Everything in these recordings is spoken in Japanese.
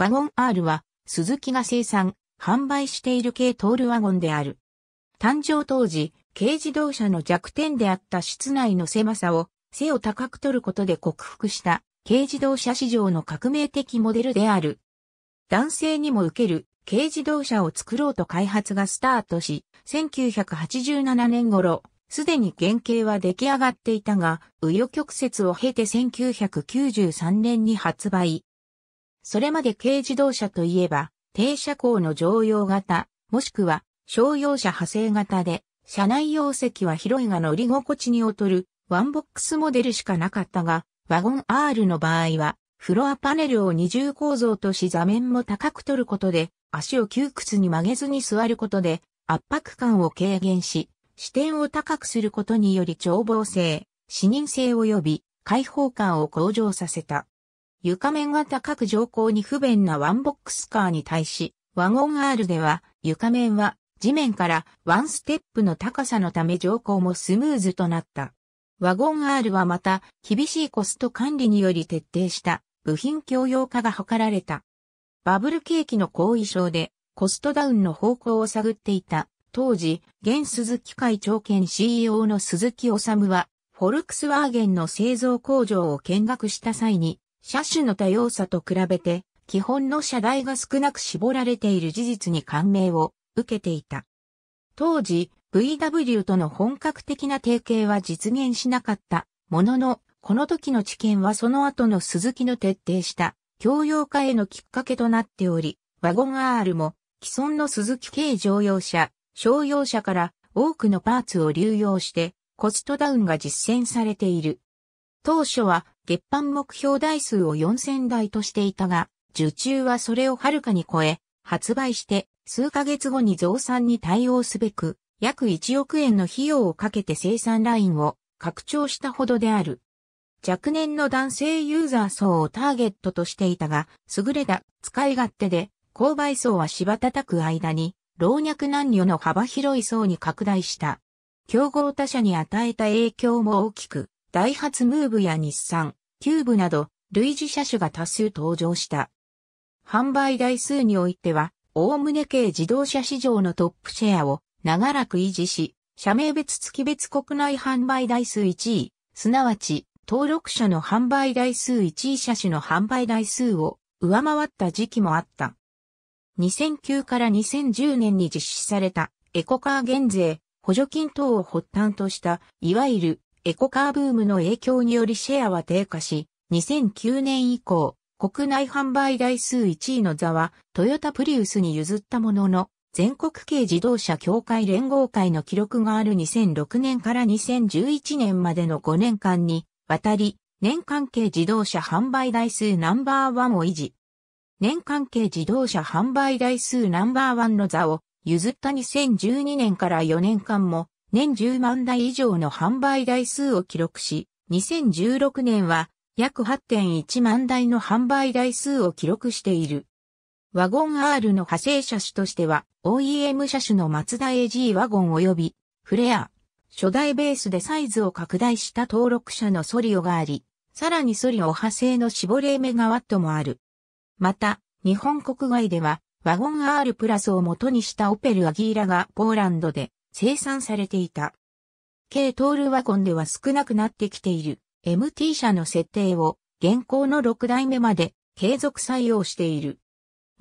ワゴン R は、スズキが生産、販売している軽トールワゴンである。誕生当時、軽自動車の弱点であった室内の狭さを、背を高く取ることで克服した軽自動車市場の革命的モデルである。男性にも受ける軽自動車を作ろうと開発がスタートし、1987年頃、すでに原型は出来上がっていたが、紆余曲折を経て1993年に発売、それまで軽自動車といえば、低車高の乗用型、もしくは商用車派生型で、車内容積は広いが乗り心地に劣るワンボックスモデルしかなかったが、ワゴン R の場合は、フロアパネルを二重構造とし座面も高く取ることで、足を窮屈に曲げずに座ることで、圧迫感を軽減し、視点を高くすることにより眺望性、視認性及び開放感を向上させた。床面が高く乗降に不便なワンボックスカーに対し、ワゴン R では床面は地面からワンステップの高さのため乗降もスムーズとなった。ワゴン R はまた厳しいコスト管理により徹底した部品共用化が図られた。バブル景気の後遺症でコストダウンの方向を探っていた当時、現鈴木会長兼 CEO の鈴木治は、フォルクスワーゲンの製造工場を見学した際に、車種の多様さと比べて、基本の車台が少なく絞られている事実に感銘を受けていた。当時、VW との本格的な提携は実現しなかったものの、この時の知見はその後の鈴木の徹底した教養化へのきっかけとなっており、ワゴン R も既存の鈴木軽乗用車、商用車から多くのパーツを流用してコストダウンが実践されている。当初は月販目標台数を4000台としていたが、受注はそれをはるかに超え、発売して数ヶ月後に増産に対応すべく、約1億円の費用をかけて生産ラインを拡張したほどである。若年の男性ユーザー層をターゲットとしていたが、優れた使い勝手で、購買層は芝叩く間に、老若男女の幅広い層に拡大した。競合他社に与えた影響も大きく、ダイハツムーブや日産、キューブなど類似車種が多数登場した。販売台数においては、おおむね軽自動車市場のトップシェアを長らく維持し、社名別月別国内販売台数1位、すなわち登録者の販売台数1位車種の販売台数を上回った時期もあった。2009から2010年に実施されたエコカー減税、補助金等を発端とした、いわゆるエコカーブームの影響によりシェアは低下し、2009年以降、国内販売台数1位の座はトヨタプリウスに譲ったものの、全国系自動車協会連合会の記録がある2006年から2011年までの5年間に、わたり、年間系自動車販売台数ナンバーワンを維持。年間系自動車販売台数ナンバーワンの座を譲った2012年から4年間も年10万台以上の販売台数を記録し、2016年は約8.1万台の販売台数を記録している。ワゴン R の派生車種としては OEM 車種のマツダ AG ワゴン及びフレア、初代ベースでサイズを拡大した登録車のソリオがあり、さらにソリオ派生のシボレーメガワットもある。また、日本国外ではワゴン R プラスを元にしたオペルアギーラがポーランドで生産されていた。軽トールワゴンでは少なくなってきている MT 車の設定を現行の6代目まで継続採用している。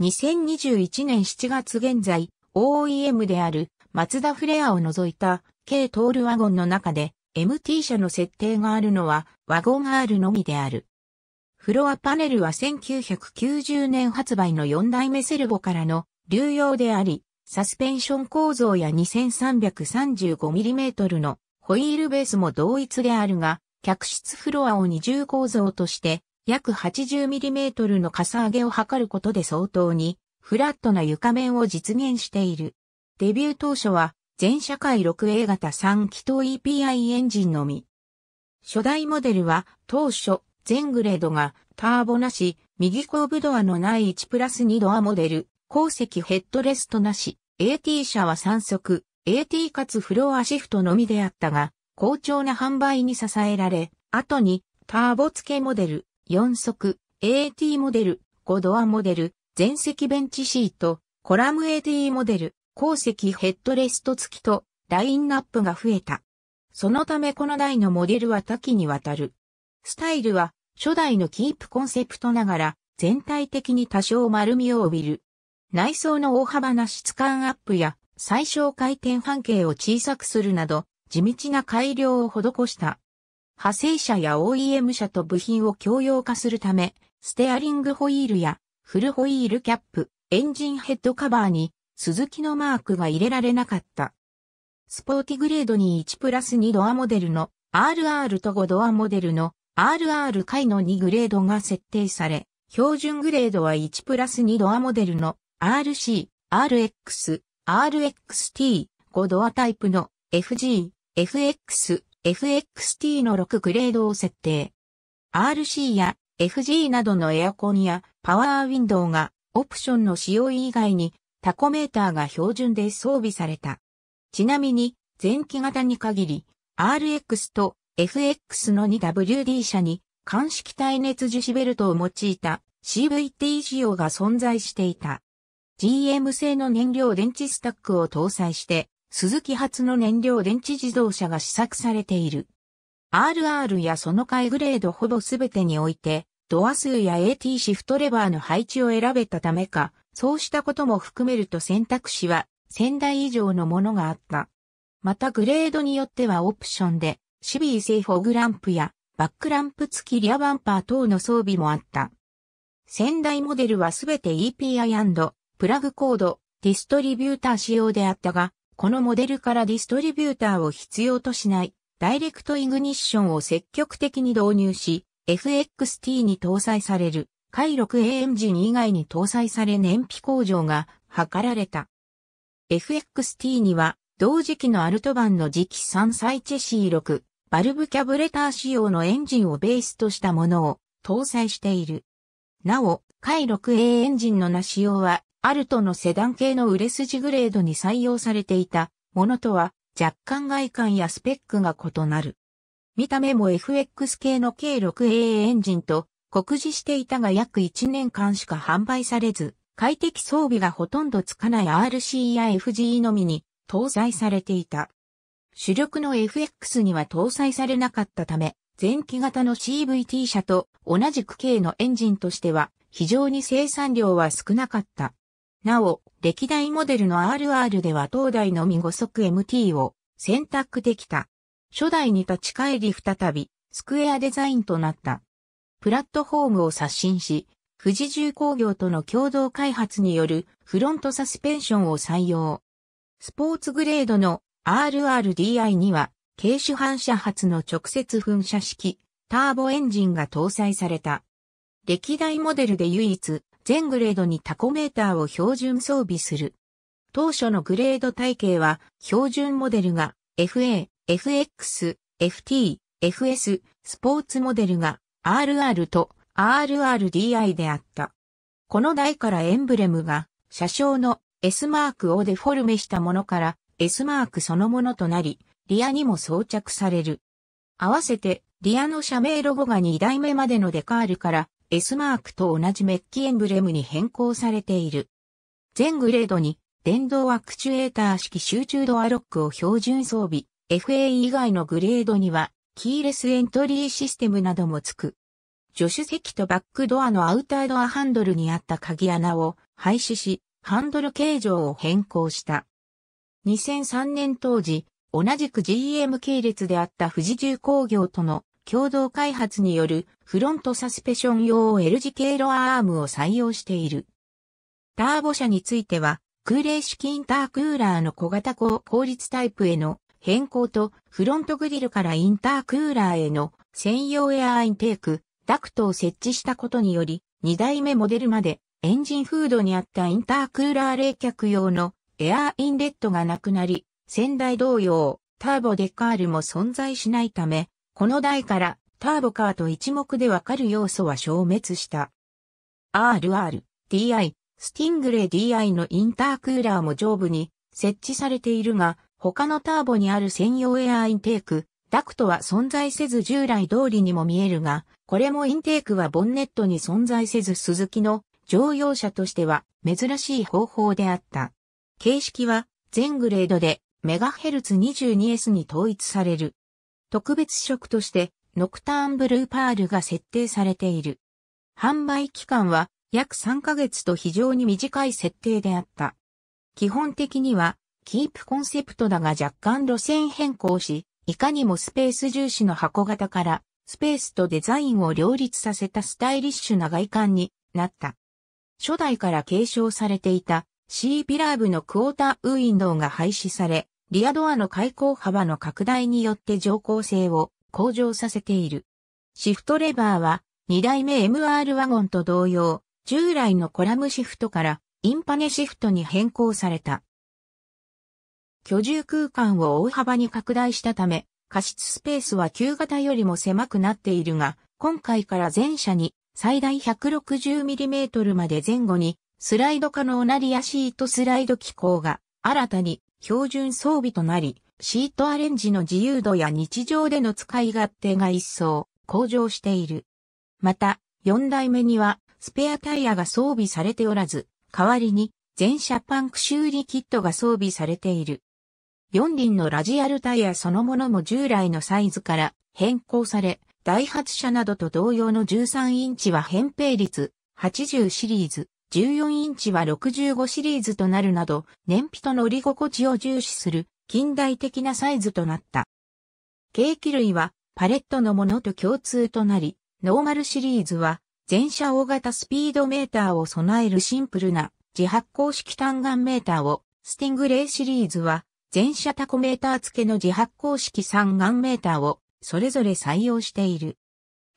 2021年7月現在、OEM であるマツダフレアを除いた軽トールワゴンの中で MT 車の設定があるのはワゴン R のみである。フロアパネルは1990年発売の4代目セルボからの流用であり、サスペンション構造や 2335mm のホイールベースも同一であるが、客室フロアを二重構造として約 80mm のかさ上げを図ることで相当にフラットな床面を実現している。デビュー当初は全社会 6A 型3気筒 EPI エンジンのみ。初代モデルは当初全グレードがターボなし右後部ドアのない1プラス2ドアモデル鉱石ヘッドレストなし、AT 車は3速、AT かつフロアシフトのみであったが、好調な販売に支えられ、後にターボ付けモデル、4速、AT モデル、5ドアモデル、全席ベンチシート、コラム AT モデル、鉱石ヘッドレスト付きとラインナップが増えた。そのためこの台のモデルは多岐にわたる。スタイルは初代のキープコンセプトながら全体的に多少丸みを帯びる。内装の大幅な質感アップや最小回転半径を小さくするなど、地道な改良を施した。派生車や OEM 車と部品を共用化するため、ステアリングホイールやフルホイールキャップ、エンジンヘッドカバーに鈴木のマークが入れられなかった。スポーティグレードに1プラス2ドアモデルの RR と5ドアモデルの RR 回の2グレードが設定され、標準グレードは1プラス2ドアモデルの RC、RX、RXT、5ドアタイプの FG、FX、FXT の6グレードを設定。RC や FG などのエアコンやパワーウィンドウがオプションの使用以外にタコメーターが標準で装備された。ちなみに前期型に限り RX と FX の 2WD 車に乾式耐熱樹脂ベルトを用いた CVT 仕様が存在していた。GM 製の燃料電池スタックを搭載して、鈴木発の燃料電池自動車が試作されている。RR やその回グレードほぼすべてにおいて、ドア数や AT シフトレバーの配置を選べたためか、そうしたことも含めると選択肢は1000台以上のものがあった。またグレードによってはオプションで、シビー製フォグランプやバックランプ付きリアバンパー等の装備もあった。仙台モデルはすべて EPI& プラグコード、ディストリビューター仕様であったが、このモデルからディストリビューターを必要としない、ダイレクトイグニッションを積極的に導入し、FXT に搭載される、回6 a m g ン以外に搭載され燃費向上が図られた。FXT には、同時期のアルト版の次期3イチェシー6、バルブキャブレター仕様のエンジンをベースとしたものを搭載している。なお、回 6A エンジンのな仕様はアルトのセダン系の売れ筋グレードに採用されていたものとは若干外観やスペックが異なる。見た目も FX 系の K6AA エンジンと酷似していたが約1年間しか販売されず、快適装備がほとんどつかない RC や FGE のみに搭載されていた。主力の FX には搭載されなかったため、前期型の CVT 車と同じく K のエンジンとしては非常に生産量は少なかった。なお、歴代モデルの RR では東大のみ5速 MT を選択できた。初代に立ち返り再び、スクエアデザインとなった。プラットフォームを刷新し、富士重工業との共同開発によるフロントサスペンションを採用。スポーツグレードの RRDI には、軽種反射発の直接噴射式、ターボエンジンが搭載された。歴代モデルで唯一、全グレードにタコメーターを標準装備する。当初のグレード体系は、標準モデルが FA、FX、FT、FS、スポーツモデルが RR と RRDI であった。この台からエンブレムが、車掌の S マークをデフォルメしたものから S マークそのものとなり、リアにも装着される。合わせて、リアの社名ロゴが2代目までのデカールから S マークと同じメッキエンブレムに変更されている。全グレードに電動アクチュエーター式集中ドアロックを標準装備、FA 以外のグレードにはキーレスエントリーシステムなどもつく。助手席とバックドアのアウタードアハンドルにあった鍵穴を廃止し、ハンドル形状を変更した。2003年当時、同じく GM 系列であった富士重工業との共同開発によるフロントサスペション用 L 字経路アームを採用している。ターボ車については、空冷式インタークーラーの小型高効率タイプへの変更とフロントグリルからインタークーラーへの専用エアインテーク、ダクトを設置したことにより、2代目モデルまでエンジンフードにあったインタークーラー冷却用のエアーインレットがなくなり、先代同様、ターボデカールも存在しないため、この台からターボカーと一目でわかる要素は消滅した。RR、DI、スティングレー DI のインタークーラーも上部に設置されているが、他のターボにある専用エアインテーク、ダクトは存在せず従来通りにも見えるが、これもインテークはボンネットに存在せず鈴木の乗用車としては珍しい方法であった。形式は全グレードでメガヘルツ 22S に統一される。特別色として、ノクターンブルーパールが設定されている。販売期間は約3ヶ月と非常に短い設定であった。基本的には、キープコンセプトだが若干路線変更し、いかにもスペース重視の箱型から、スペースとデザインを両立させたスタイリッシュな外観になった。初代から継承されていた C ピラーブのクォーターウィンドウが廃止され、リアドアの開口幅の拡大によって乗降性を向上させている。シフトレバーは、2代目 MR ワゴンと同様、従来のコラムシフトからインパネシフトに変更された。居住空間を大幅に拡大したため、過失スペースは旧型よりも狭くなっているが、今回から全車に最大 160mm まで前後にスライド可能なリアシートスライド機構が新たに標準装備となり、シートアレンジの自由度や日常での使い勝手が一層向上している。また、4代目にはスペアタイヤが装備されておらず、代わりに全車パンク修理キットが装備されている。4輪のラジアルタイヤそのものも従来のサイズから変更され、ダイハツ車などと同様の13インチは扁平率80シリーズ、14インチは65シリーズとなるなど、燃費と乗り心地を重視する近代的なサイズとなった。計器類はパレットのものと共通となり、ノーマルシリーズは全車大型スピードメーターを備えるシンプルな自発光式単眼メーターを、スティングレイシリーズは全車タコメーター付けの自発光式三眼メーターをそれぞれ採用している。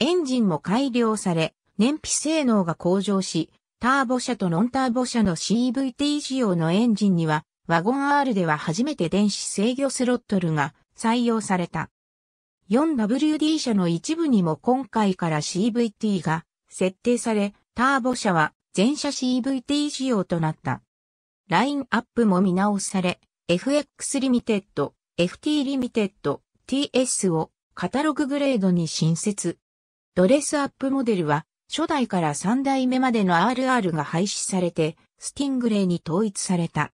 エンジンも改良され、燃費性能が向上し、ターボ車とノンターボ車の CVT 仕様のエンジンには、ワゴン R では初めて電子制御スロットルが採用された。4WD 車の一部にも今回から CVT が設定され、ターボ車は全車 CVT 仕様となった。ラインアップも見直され、FX リミテッド、FT リミテッド、TS をカタロググレードに新設。ドレスアップモデルは初代から三代目までの RR が廃止されて、スティングレーに統一された。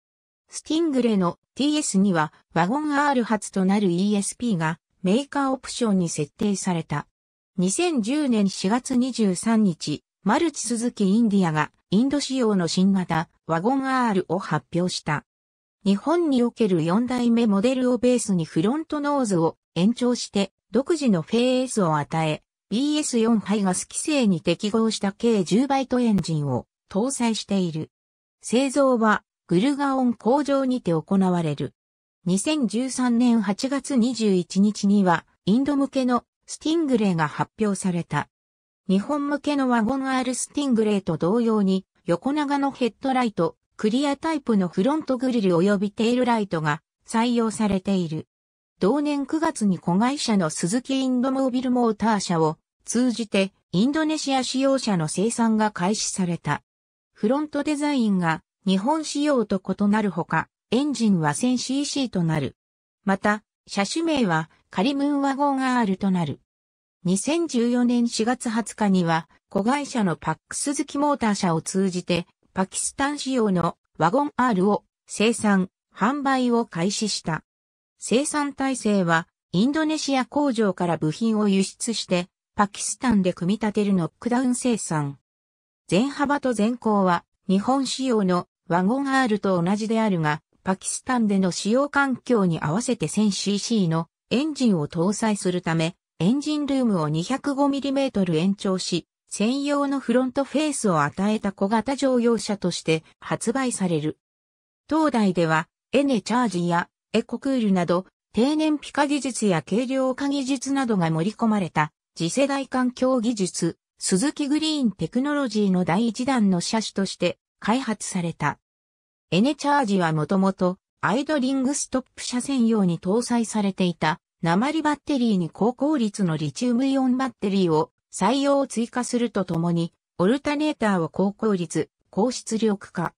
スティングレーの TS にはワゴン R 発となる ESP がメーカーオプションに設定された。2010年4月23日、マルチスズキインディアがインド仕様の新型ワゴン R を発表した。日本における4代目モデルをベースにフロントノーズを延長して独自のフェースを与え、BS4 排ガス規制に適合した計10バイトエンジンを搭載している。製造はグルガオン工場にて行われる。2013年8月21日にはインド向けのスティングレイが発表された。日本向けのワゴン R スティングレイと同様に横長のヘッドライト、クリアタイプのフロントグリル及びテールライトが採用されている。同年9月に子会社の鈴木インドモービルモーター社を通じてインドネシア使用車の生産が開始された。フロントデザインが日本仕様と異なるほか、エンジンは 1000cc となる。また、車種名はカリムーンワゴン R となる。2014年4月20日には、子会社のパックスズキモーター社を通じて、パキスタン仕様のワゴン R を生産、販売を開始した。生産体制は、インドネシア工場から部品を輸出して、パキスタンで組み立てるノックダウン生産。全幅と全高は、日本仕様のワゴン R と同じであるが、パキスタンでの使用環境に合わせて 1000cc のエンジンを搭載するため、エンジンルームを 205mm 延長し、専用のフロントフェースを与えた小型乗用車として発売される。東大では、エネチャージやエコクールなど、低燃費化技術や軽量化技術などが盛り込まれた次世代環境技術、鈴木グリーンテクノロジーの第一弾の車種として開発された。エネチャージはもともとアイドリングストップ車専用に搭載されていた鉛バッテリーに高効率のリチウムイオンバッテリーを採用を追加するとともに、オルタネーターを高効率、高出力化。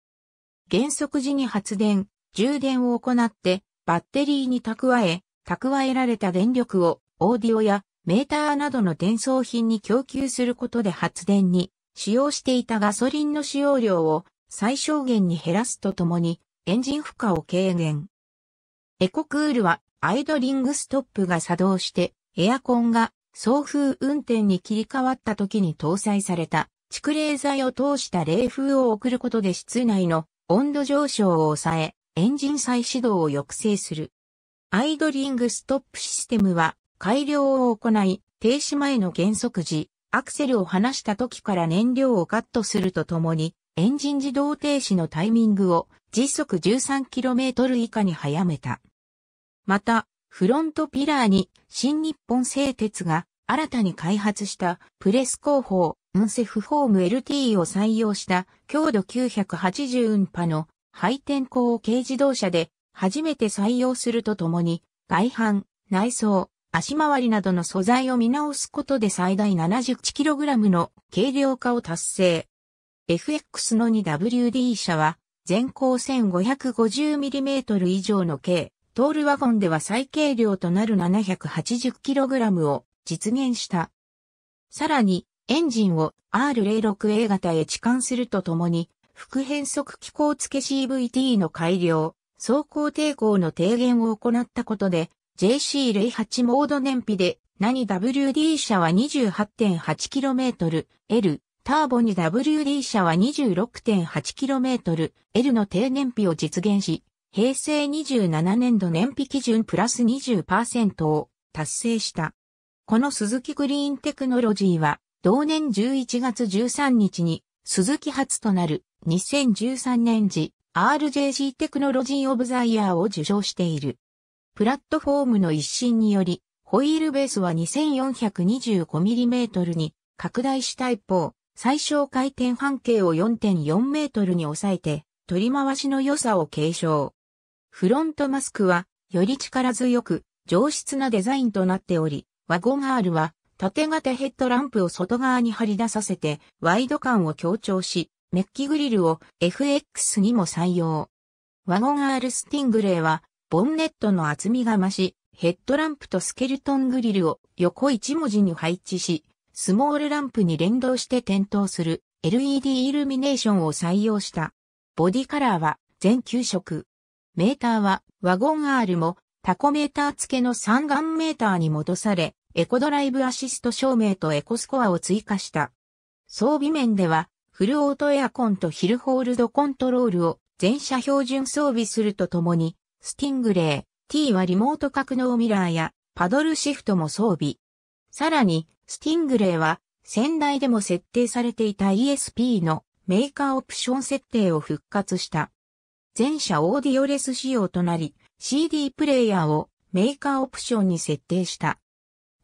減速時に発電、充電を行ってバッテリーに蓄え、蓄えられた電力をオーディオやメーターなどの伝送品に供給することで発電に使用していたガソリンの使用量を最小限に減らすとともにエンジン負荷を軽減。エコクールはアイドリングストップが作動してエアコンが送風運転に切り替わった時に搭載された蓄冷剤を通した冷風を送ることで室内の温度上昇を抑え、エンジン再始動を抑制する。アイドリングストップシステムは改良を行い、停止前の減速時、アクセルを離した時から燃料をカットするとともに、エンジン自動停止のタイミングを時速 13km 以下に早めた。また、フロントピラーに新日本製鉄が新たに開発したプレス工法、ウンセフホーム LT を採用した強度980運波の配転工を軽自動車で初めて採用するとともに、外反、内装、足回りなどの素材を見直すことで最大 71kg の軽量化を達成。FX の 2WD 車は、全高 1550mm 以上の軽、トールワゴンでは最軽量となる 780kg を実現した。さらに、エンジンを R06A 型へ置換するとともに、副変速機構付け CVT の改良、走行抵抗の低減を行ったことで、JC08 モード燃費で、何 WD 車は 28.8km、L、ターボに WD 車は 26.8km、L の低燃費を実現し、平成27年度燃費基準プラス20%を達成した。この鈴木グリーンテクノロジーは、同年11月13日に鈴木初となる2013年時 RJG テクノロジーオブザイヤーを受賞している。プラットフォームの一新により、ホイールベースは 2425mm に拡大した一方、最小回転半径を 4.4m に抑えて、取り回しの良さを継承。フロントマスクは、より力強く、上質なデザインとなっており、ワゴン R は、縦型ヘッドランプを外側に張り出させて、ワイド感を強調し、メッキグリルを FX にも採用。ワゴン R スティングレーは、ボンネットの厚みが増し、ヘッドランプとスケルトングリルを横一文字に配置し、スモールランプに連動して点灯する LED イルミネーションを採用した。ボディカラーは全9色。メーターはワゴン R もタコメーター付けの3眼メーターに戻され、エコドライブアシスト照明とエコスコアを追加した。装備面では、フルオートエアコンとヒルホールドコントロールを全車標準装備するとともに、スティングレー、T はリモート格納ミラーやパドルシフトも装備。さらに、スティングレーは、先代でも設定されていた ESP のメーカーオプション設定を復活した。全車オーディオレス仕様となり、CD プレイヤーをメーカーオプションに設定した。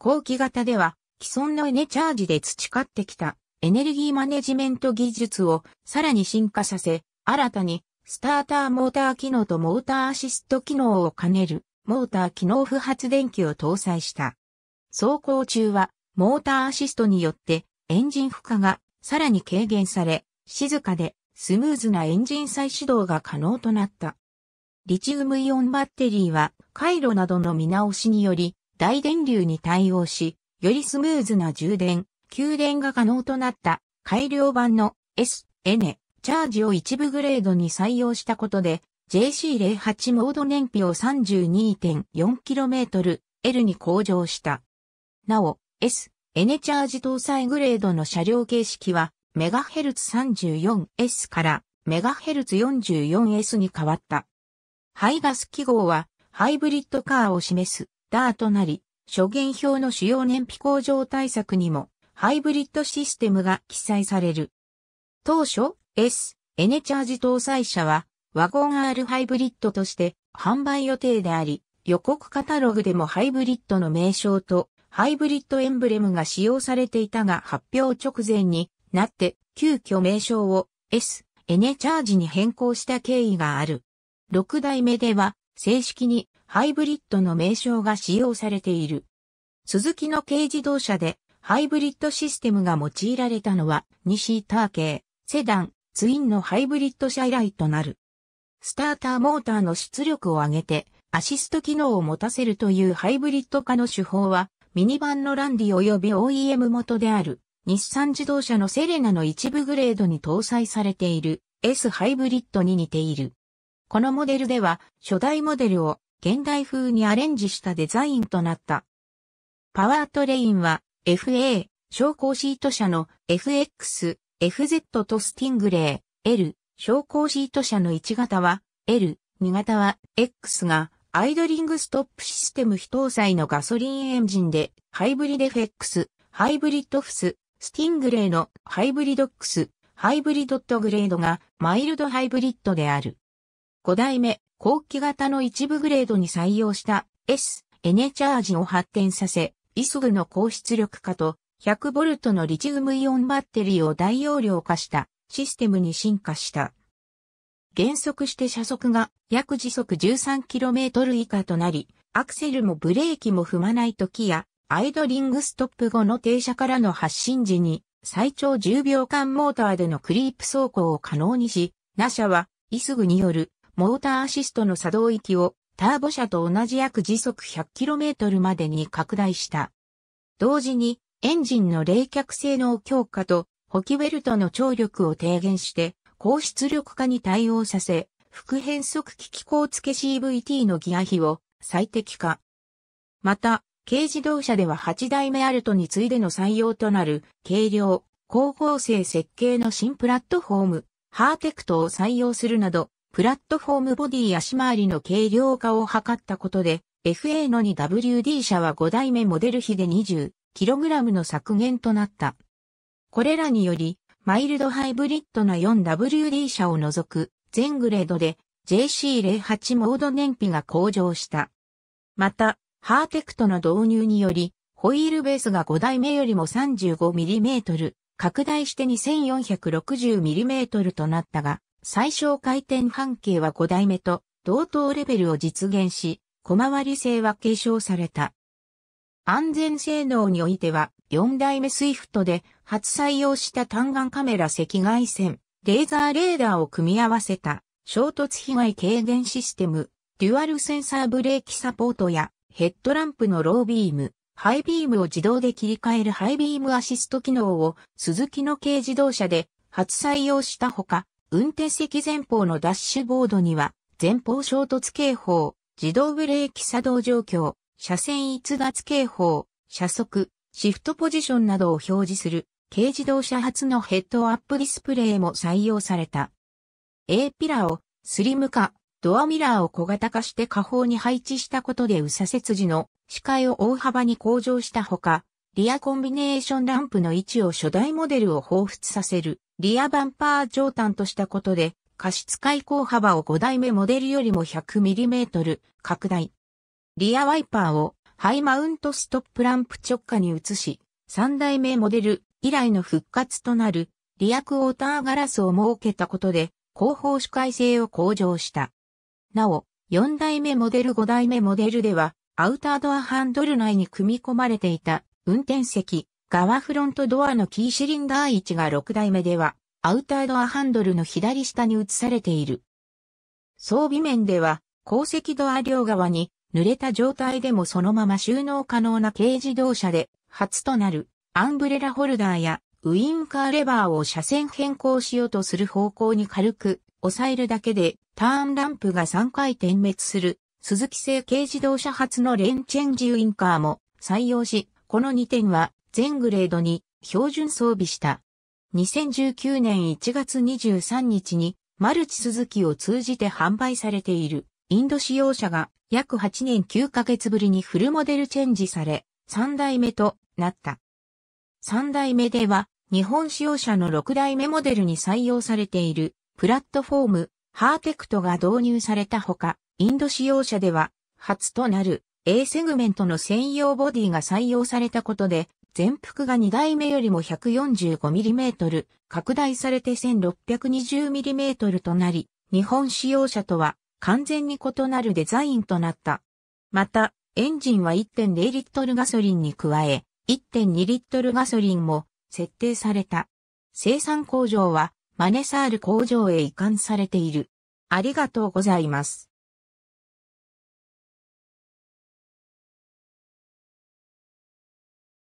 後期型では既存のエネチャージで培ってきたエネルギーマネジメント技術をさらに進化させ、新たにスターターモーター機能とモーターアシスト機能を兼ねるモーター機能不発電機を搭載した。走行中はモーターアシストによってエンジン負荷がさらに軽減され、静かでスムーズなエンジン再始動が可能となった。リチウムイオンバッテリーは回路などの見直しにより大電流に対応し、よりスムーズな充電、給電が可能となった改良版の S、N、チャージを一部グレードに採用したことで、JC08 モード燃費を 32.4km L に向上した。なお、S、N チャージ搭載グレードの車両形式は、MHz34S から MHz44S に変わった。排ガス記号は、ハイブリッドカーを示すダーとなり、諸元表の主要燃費向上対策にも、ハイブリッドシステムが記載される。当初、S、N チャージ搭載車は、ワゴン R ハイブリッドとして販売予定であり、予告カタログでもハイブリッドの名称とハイブリッドエンブレムが使用されていたが発表直前になって急遽名称を S、N チャージに変更した経緯がある。6代目では正式にハイブリッドの名称が使用されている。スズキの軽自動車でハイブリッドシステムが用いられたのは西ターター系、セダン、ツインのハイブリッド車以来となる。スターターモーターの出力を上げてアシスト機能を持たせるというハイブリッド化の手法はミニバンのランディ及び OEM 元である日産自動車のセレナの一部グレードに搭載されている S ハイブリッドに似ている。このモデルでは初代モデルを現代風にアレンジしたデザインとなった。パワートレインは FA、昇降シート車の FX、FZ とスティングレー、L、昇降シート車の1型は L、2型は X がアイドリングストップシステム非搭載のガソリンエンジンでハイブリッド FX、ハイブリッドフス、スティングレーのハイブリドックス、ハイブリドットグレードがマイルドハイブリッドである。5代目、後期型の一部グレードに採用した S、N チャージを発展させ、イスグの高出力化と 100V のリチウムイオンバッテリーを大容量化したシステムに進化した。減速して車速が約時速 13km 以下となり、アクセルもブレーキも踏まない時や、アイドリングストップ後の停車からの発進時に、最長10秒間モーターでのクリープ走行を可能にし、ナシャは、イスグによるモーターアシストの作動域をターボ車と同じ約時速 100km までに拡大した。同時にエンジンの冷却性能強化と補給ベルトの張力を低減して高出力化に対応させ、副変速機機構付け CVT のギア比を最適化。また、軽自動車では8代目アルトに次いでの採用となる軽量、高合成設計の新プラットフォーム、ハーテクトを採用するなど、プラットフォームボディ足回りの軽量化を図ったことで、FA の 2WD 車は5代目モデル比で 20kg の削減となった。これらにより、マイルドハイブリッドな 4WD 車を除く全グレードで JC08 モード燃費が向上した。また、ハーテクトの導入により、ホイールベースが5台目よりも 35mm 拡大して 2460mm となったが、最小回転半径は5代目と同等レベルを実現し、小回り性は継承された。安全性能においては、4代目スイフトで初採用した単眼カメラ赤外線、レーザーレーダーを組み合わせた衝突被害軽減システム、デュアルセンサーブレーキサポートやヘッドランプのロービーム、ハイビームを自動で切り替えるハイビームアシスト機能をスズキの軽自動車で初採用したほか、運転席前方のダッシュボードには、前方衝突警報、自動ブレーキ作動状況、車線逸脱警報、車速、シフトポジションなどを表示する、軽自動車初のヘッドアップディスプレイも採用された。A ピラをスリム化、ドアミラーを小型化して下方に配置したことで右左折時の視界を大幅に向上したほか、リアコンビネーションランプの位置を初代モデルを彷彿させるリアバンパー上端としたことで、加湿開口幅を5代目モデルよりも 100mm 拡大。リアワイパーをハイマウントストップランプ直下に移し、3代目モデル以来の復活となるリアクォーターガラスを設けたことで、後方主回性を向上した。なお、4代目モデル5代目モデルでは、アウタードアハンドル内に組み込まれていた運転席、側フロントドアのキーシリンダー位置が6台目では、アウタードアハンドルの左下に移されている。装備面では、後席ドア両側に、濡れた状態でもそのまま収納可能な軽自動車で、初となる、アンブレラホルダーや、ウインカーレバーを車線変更しようとする方向に軽く、押さえるだけで、ターンランプが3回点滅する、鈴木製軽自動車初のレンチェンジウインカーも採用し、この2点は全グレードに標準装備した。2019年1月23日にマルチスズキを通じて販売されているインド使用車が約8年9ヶ月ぶりにフルモデルチェンジされ3代目となった。3代目では日本使用車の6代目モデルに採用されているプラットフォームハーテクトが導入されたほか、インド使用車では初となる A セグメントの専用ボディが採用されたことで全幅が2代目よりも 145mm 拡大されて 1620mm となり、日本使用車とは完全に異なるデザインとなった。また、エンジンは1.0リットルガソリンに加え、1.2リットルガソリンも設定された。生産工場はマネサール工場へ移管されている。ありがとうございます。